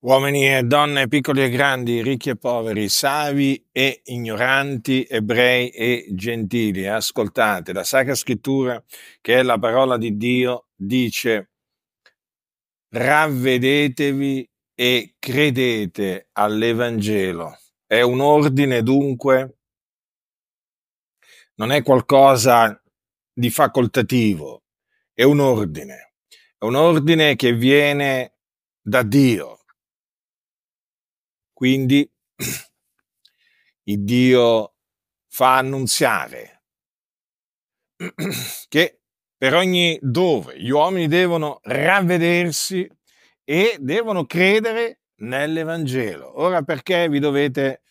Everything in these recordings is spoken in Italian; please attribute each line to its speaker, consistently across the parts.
Speaker 1: Uomini e donne, piccoli e grandi, ricchi e poveri, savi e ignoranti, ebrei e gentili, ascoltate, la Sacra Scrittura, che è la parola di Dio, dice, ravvedetevi e credete all'Evangelo. È un ordine dunque, non è qualcosa di facoltativo, è un ordine, è un ordine che viene da Dio quindi il Dio fa annunziare che per ogni dove gli uomini devono ravvedersi e devono credere nell'Evangelo. Ora perché vi dovete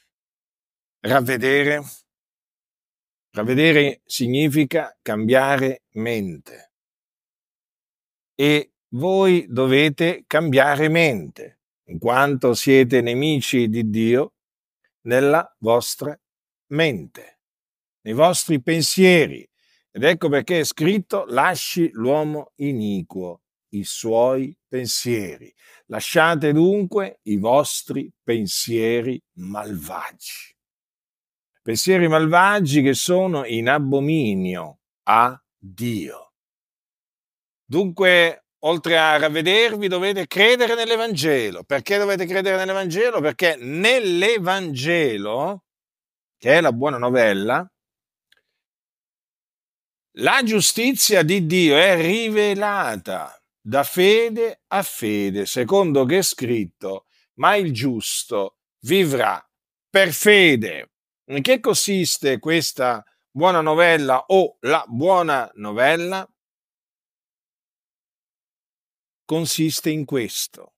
Speaker 1: ravvedere? Ravvedere significa cambiare mente. E voi dovete cambiare mente in quanto siete nemici di Dio nella vostra mente, nei vostri pensieri. Ed ecco perché è scritto, lasci l'uomo iniquo i suoi pensieri. Lasciate dunque i vostri pensieri malvagi. Pensieri malvagi che sono in abominio a Dio. Dunque oltre a ravvedervi, dovete credere nell'Evangelo. Perché dovete credere nell'Evangelo? Perché nell'Evangelo, che è la buona novella, la giustizia di Dio è rivelata da fede a fede, secondo che è scritto, ma il giusto vivrà per fede. In che consiste questa buona novella o la buona novella? consiste in questo.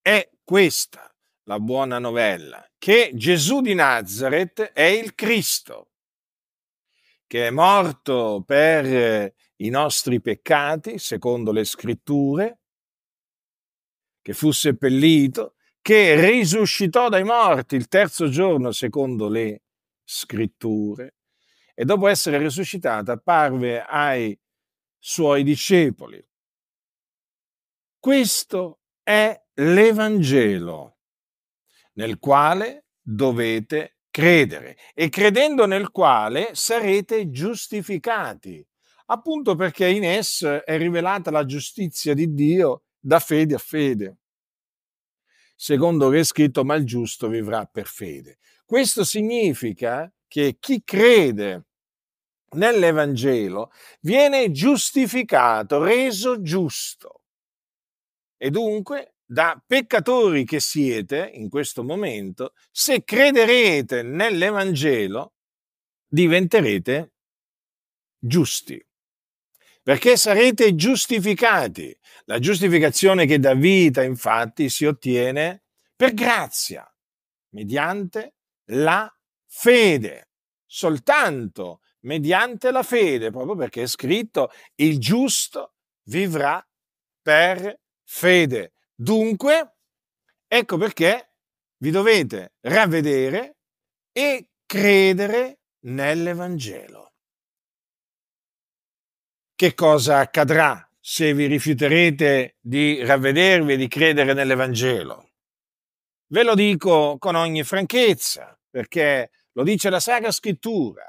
Speaker 1: È questa la buona novella, che Gesù di Nazareth è il Cristo, che è morto per eh, i nostri peccati, secondo le scritture, che fu seppellito, che risuscitò dai morti il terzo giorno, secondo le scritture, e dopo essere risuscitato apparve ai suoi discepoli. Questo è l'Evangelo nel quale dovete credere e credendo nel quale sarete giustificati, appunto perché in esso è rivelata la giustizia di Dio da fede a fede. Secondo che è scritto, ma il giusto vivrà per fede. Questo significa che chi crede nell'Evangelo viene giustificato, reso giusto. E dunque, da peccatori che siete in questo momento, se crederete nell'Evangelo, diventerete giusti. Perché sarete giustificati. La giustificazione che dà vita, infatti, si ottiene per grazia, mediante la fede. Soltanto mediante la fede, proprio perché è scritto il giusto vivrà per grazia fede. Dunque, ecco perché vi dovete ravvedere e credere nell'Evangelo. Che cosa accadrà se vi rifiuterete di ravvedervi e di credere nell'Evangelo? Ve lo dico con ogni franchezza, perché lo dice la Sacra Scrittura.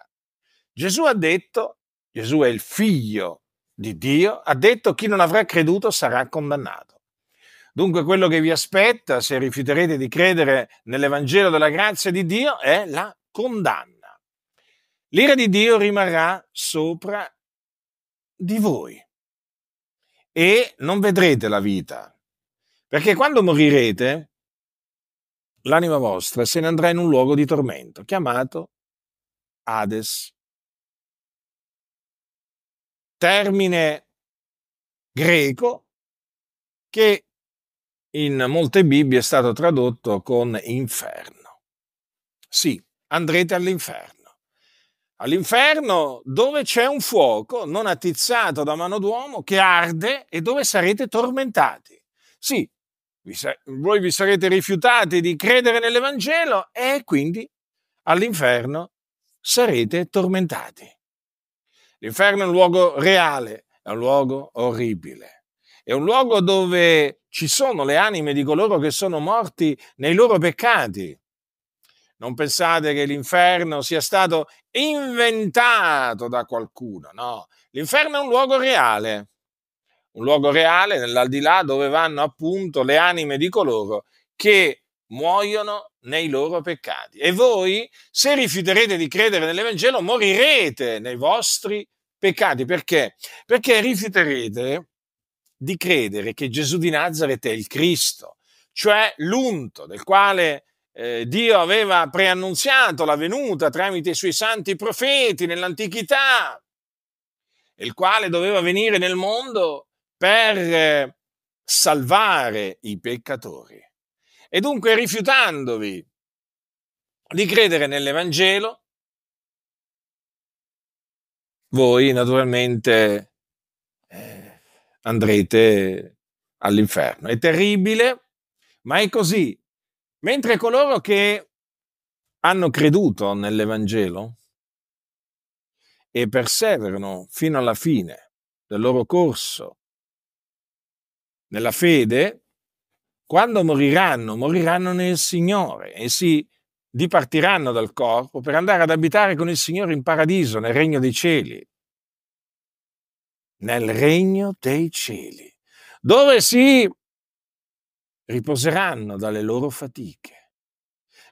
Speaker 1: Gesù ha detto, Gesù è il figlio di Dio, ha detto chi non avrà creduto sarà condannato. Dunque quello che vi aspetta, se rifiuterete di credere nell'Evangelo della grazia di Dio, è la condanna. L'ira di Dio rimarrà sopra di voi e non vedrete la vita, perché quando morirete, l'anima vostra se ne andrà in un luogo di tormento chiamato Hades termine greco che in molte Bibbie è stato tradotto con inferno. Sì, andrete all'inferno. All'inferno dove c'è un fuoco non attizzato da mano d'uomo che arde e dove sarete tormentati. Sì, voi vi sarete rifiutati di credere nell'Evangelo e quindi all'inferno sarete tormentati. L'inferno è un luogo reale, è un luogo orribile, è un luogo dove ci sono le anime di coloro che sono morti nei loro peccati. Non pensate che l'inferno sia stato inventato da qualcuno, no. L'inferno è un luogo reale, un luogo reale nell'aldilà dove vanno appunto le anime di coloro che muoiono nei loro peccati. E voi, se rifiuterete di credere nell'Evangelo, morirete nei vostri peccati peccati. Perché? Perché rifiuterete di credere che Gesù di Nazareth è il Cristo, cioè l'unto del quale eh, Dio aveva preannunziato la venuta tramite i suoi santi profeti nell'antichità, il quale doveva venire nel mondo per eh, salvare i peccatori. E dunque rifiutandovi di credere nell'Evangelo, voi naturalmente eh, andrete all'inferno. È terribile, ma è così. Mentre coloro che hanno creduto nell'Evangelo e perseverano fino alla fine del loro corso nella fede, quando moriranno, moriranno nel Signore. e Essi dipartiranno dal corpo per andare ad abitare con il Signore in paradiso, nel regno dei cieli. Nel regno dei cieli, dove si riposeranno dalle loro fatiche.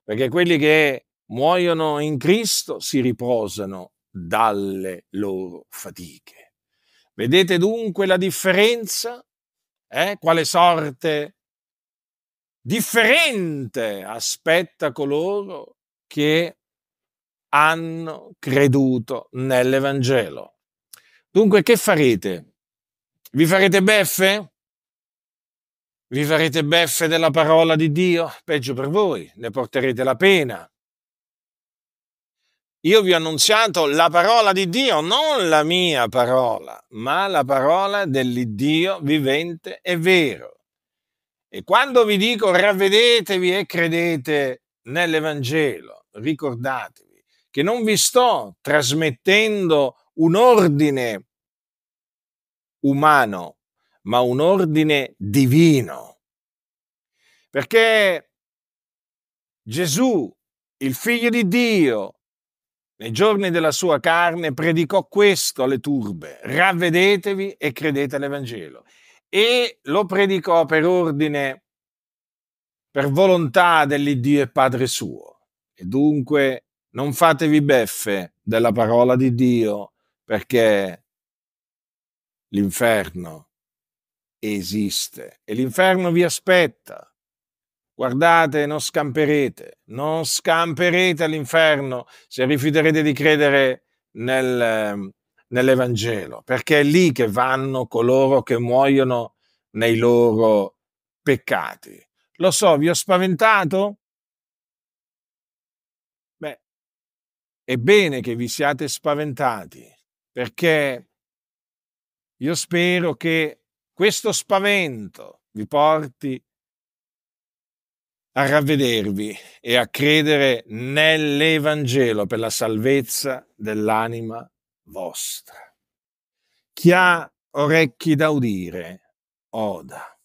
Speaker 1: Perché quelli che muoiono in Cristo si riposano dalle loro fatiche. Vedete dunque la differenza? Eh? Quale sorte differente aspetta coloro che hanno creduto nell'Evangelo. Dunque, che farete? Vi farete beffe? Vi farete beffe della parola di Dio? Peggio per voi, ne porterete la pena. Io vi ho annunziato la parola di Dio, non la mia parola, ma la parola dell'Iddio vivente e vero e quando vi dico ravvedetevi e credete nell'Evangelo, ricordatevi che non vi sto trasmettendo un ordine umano, ma un ordine divino. Perché Gesù, il figlio di Dio, nei giorni della sua carne predicò questo alle turbe, ravvedetevi e credete all'Evangelo e lo predicò per ordine, per volontà dell'Iddio e Padre suo. E dunque non fatevi beffe della parola di Dio perché l'inferno esiste e l'inferno vi aspetta. Guardate, non scamperete, non scamperete all'inferno se rifiuterete di credere nel, nell'Evangelo, perché è lì che vanno coloro che muoiono nei loro peccati. Lo so, vi ho spaventato? Beh, è bene che vi siate spaventati, perché io spero che questo spavento vi porti a ravvedervi e a credere nell'Evangelo per la salvezza dell'anima vostra. Chi ha orecchi da udire, oda.